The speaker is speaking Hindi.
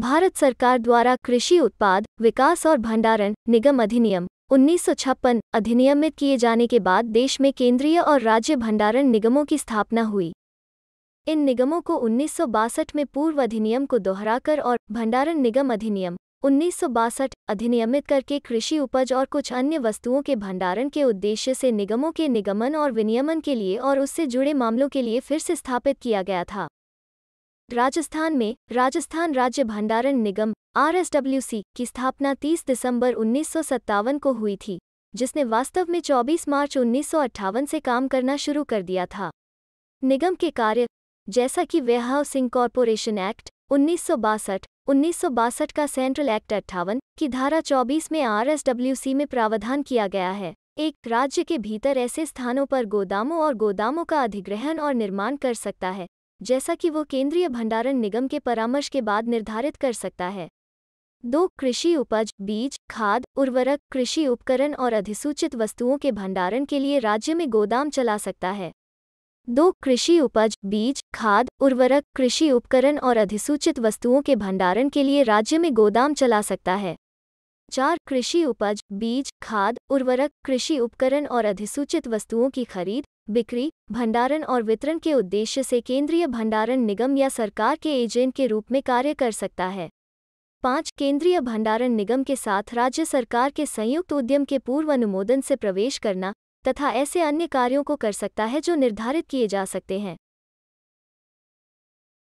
भारत सरकार द्वारा कृषि उत्पाद विकास और भंडारण निगम अधिनियम उन्नीस अधिनियमित किए जाने के बाद देश में केंद्रीय और राज्य भंडारण निगमों की स्थापना हुई इन निगमों को उन्नीस में पूर्व अधिनियम को दोहराकर और भंडारण निगम अधिनियम उन्नीस अधिनियमित करके कृषि उपज और कुछ अन्य वस्तुओं के भंडारण के उद्देश्य से निगमों के निगमन और विनियमन के लिए और उससे जुड़े मामलों के लिए फिर से स्थापित किया गया था राजस्थान में राजस्थान राज्य भंडारण निगम आरएसडब्ल्यूसी की स्थापना 30 दिसंबर उन्नीस को हुई थी जिसने वास्तव में 24 मार्च उन्नीस से काम करना शुरू कर दिया था निगम के कार्य जैसा कि वेयरहाउसिंग कॉरपोरेशन एक्ट उन्नीस सौ बासठ का सेंट्रल एक्ट अट्ठावन की धारा 24 में आरएसडब्ल्यूसी में प्रावधान किया गया है एक राज्य के भीतर ऐसे स्थानों पर गोदामों और गोदामों का अधिग्रहण और निर्माण कर सकता है जैसा कि वो केंद्रीय भंडारण निगम के परामर्श के बाद निर्धारित कर सकता है दो कृषि उपज बीज खाद उर्वरक कृषि उपकरण और अधिसूचित वस्तुओं के भंडारण के लिए राज्य में गोदाम चला सकता है दो कृषि उपज बीज खाद उर्वरक कृषि उपकरण और अधिसूचित वस्तुओं के भंडारण के लिए राज्य में गोदाम चला सकता है चार कृषि उपज बीज खाद उर्वरक कृषि उपकरण और अधिसूचित वस्तुओं की खरीद बिक्री भंडारण और वितरण के उद्देश्य से केंद्रीय भंडारण निगम या सरकार के एजेंट के रूप में कार्य कर सकता है पाँच केंद्रीय भंडारण निगम के साथ राज्य सरकार के संयुक्त उद्यम के पूर्व अनुमोदन से प्रवेश करना तथा ऐसे अन्य कार्यों को कर सकता है जो निर्धारित किए जा सकते हैं